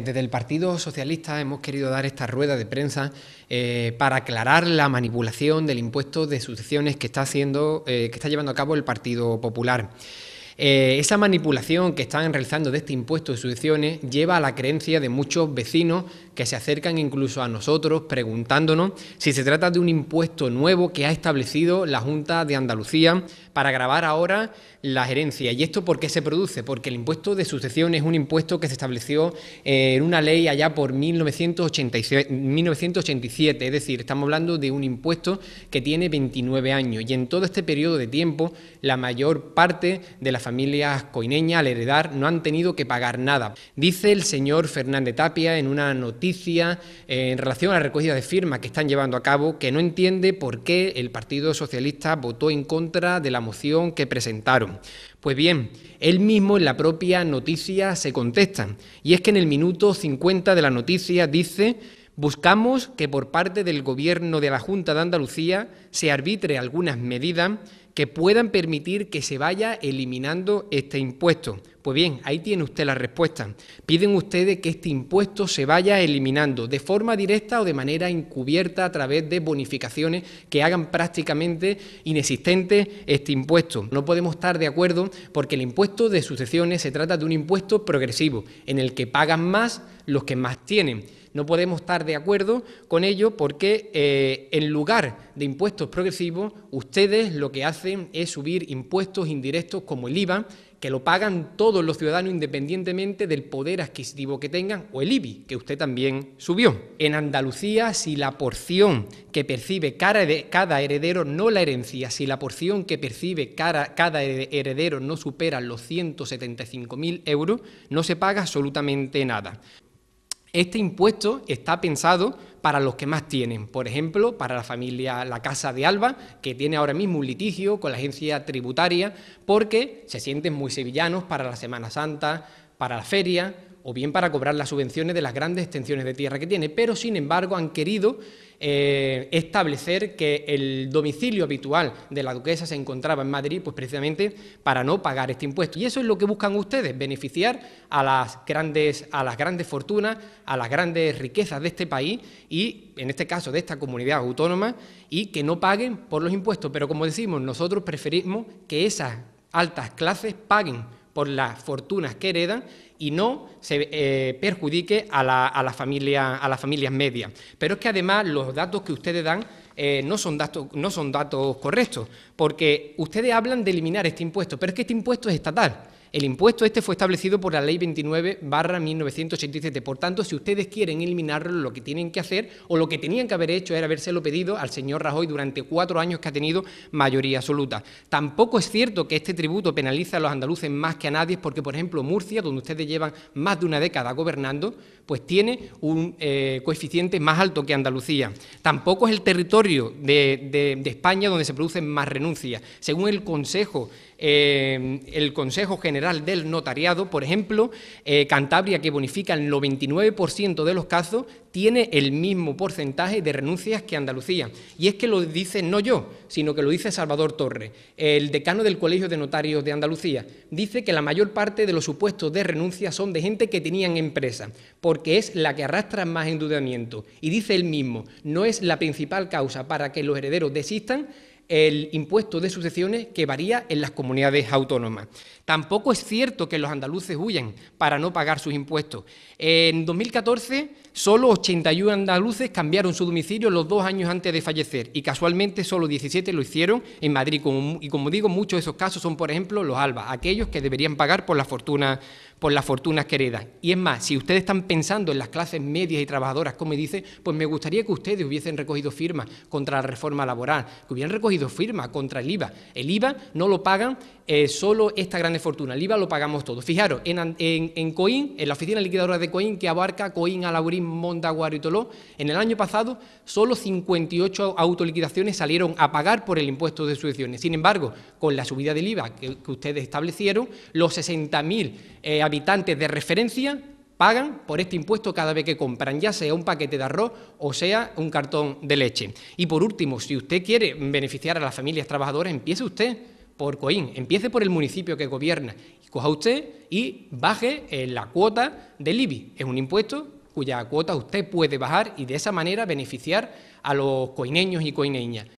Desde el Partido Socialista hemos querido dar esta rueda de prensa eh, para aclarar la manipulación del impuesto de sucesiones que está haciendo, eh, que está llevando a cabo el Partido Popular. Eh, esa manipulación que están realizando de este impuesto de sucesiones lleva a la creencia de muchos vecinos que se acercan incluso a nosotros preguntándonos si se trata de un impuesto nuevo que ha establecido la Junta de Andalucía para grabar ahora la herencia. ¿Y esto por qué se produce? Porque el impuesto de sucesión es un impuesto que se estableció eh, en una ley allá por 1987, es decir, estamos hablando de un impuesto que tiene 29 años y en todo este periodo de tiempo la mayor parte de las familias coineñas al heredar no han tenido que pagar nada. Dice el señor Fernández Tapia en una noticia eh, en relación a la recogida de firmas que están llevando a cabo, que no entiende por qué el Partido Socialista votó en contra de la moción que presentaron. Pues bien, él mismo en la propia noticia se contesta, y es que en el minuto 50 de la noticia dice Buscamos que por parte del Gobierno de la Junta de Andalucía se arbitre algunas medidas que puedan permitir que se vaya eliminando este impuesto. Pues bien, ahí tiene usted la respuesta. Piden ustedes que este impuesto se vaya eliminando de forma directa o de manera encubierta a través de bonificaciones que hagan prácticamente inexistente este impuesto. No podemos estar de acuerdo porque el impuesto de sucesiones se trata de un impuesto progresivo en el que pagan más los que más tienen. No podemos estar de acuerdo con ello porque eh, en lugar de impuestos progresivos, ustedes lo que hacen es subir impuestos indirectos como el IVA, que lo pagan todos los ciudadanos independientemente del poder adquisitivo que tengan, o el IBI, que usted también subió. En Andalucía, si la porción que percibe cada heredero, no la herencia, si la porción que percibe cada heredero no supera los 175.000 euros, no se paga absolutamente nada. Este impuesto está pensado para los que más tienen, por ejemplo, para la familia La Casa de Alba, que tiene ahora mismo un litigio con la agencia tributaria, porque se sienten muy sevillanos para la Semana Santa, para la feria, o bien para cobrar las subvenciones de las grandes extensiones de tierra que tiene, pero sin embargo han querido eh, establecer que el domicilio habitual de la duquesa se encontraba en Madrid, pues precisamente para no pagar este impuesto. Y eso es lo que buscan ustedes, beneficiar a las grandes, a las grandes fortunas, a las grandes riquezas de este país y, en este caso, de esta comunidad autónoma, y que no paguen por los impuestos. Pero como decimos, nosotros preferimos que esas altas clases paguen por las fortunas que heredan y no se eh, perjudique a, la, a, familia, a las familias medias. Pero es que además los datos que ustedes dan eh, no, son datos, no son datos correctos, porque ustedes hablan de eliminar este impuesto, pero es que este impuesto es estatal. El impuesto este fue establecido por la Ley 29 barra 1987. Por tanto, si ustedes quieren eliminarlo, lo que tienen que hacer o lo que tenían que haber hecho era habérselo pedido al señor Rajoy durante cuatro años que ha tenido mayoría absoluta. Tampoco es cierto que este tributo penaliza a los andaluces más que a nadie, porque, por ejemplo, Murcia, donde ustedes llevan más de una década gobernando, pues tiene un eh, coeficiente más alto que Andalucía. Tampoco es el territorio de, España donde se producen más renuncias. Según el Consejo, eh, el Consejo General del Notariado, por ejemplo, eh, Cantabria, que bonifica el 99% de los casos, tiene el mismo porcentaje de renuncias que Andalucía. Y es que lo dice no yo, sino que lo dice Salvador Torres, el decano del Colegio de Notarios de Andalucía. Dice que la mayor parte de los supuestos de renuncia son de gente que tenían empresa, porque es la que arrastra más endeudamiento. Y dice él mismo, no es la principal causa para que los herederos desistan el impuesto de sucesiones que varía en las comunidades autónomas. Tampoco es cierto que los andaluces huyan para no pagar sus impuestos. En 2014, solo 81 andaluces cambiaron su domicilio los dos años antes de fallecer y casualmente solo 17 lo hicieron en Madrid. Y como digo, muchos de esos casos son, por ejemplo, los Alba, aquellos que deberían pagar por la fortuna por las fortunas que Y es más, si ustedes están pensando en las clases medias y trabajadoras, como dice, pues me gustaría que ustedes hubiesen recogido firmas contra la reforma laboral, que hubieran recogido firmas contra el IVA. El IVA no lo pagan eh, solo esta gran fortuna, el IVA lo pagamos todos. Fijaros, en, en, en, en la oficina liquidadora de Coín, que abarca Coín, Alaurín, MONDAGUAR y Toló, en el año pasado solo 58 autoliquidaciones salieron a pagar por el impuesto de sucesiones. Sin embargo, con la subida del IVA que, ustedes establecieron, los 60.000 eh, habitantes de referencia pagan por este impuesto cada vez que compran, ya sea un paquete de arroz o sea un cartón de leche. Y por último, si usted quiere beneficiar a las familias trabajadoras, empiece usted por Coín, empiece por el municipio que gobierna, coja usted y baje la cuota del IBI. Es un impuesto cuya cuota usted puede bajar y de esa manera beneficiar a los coineños y coineñas.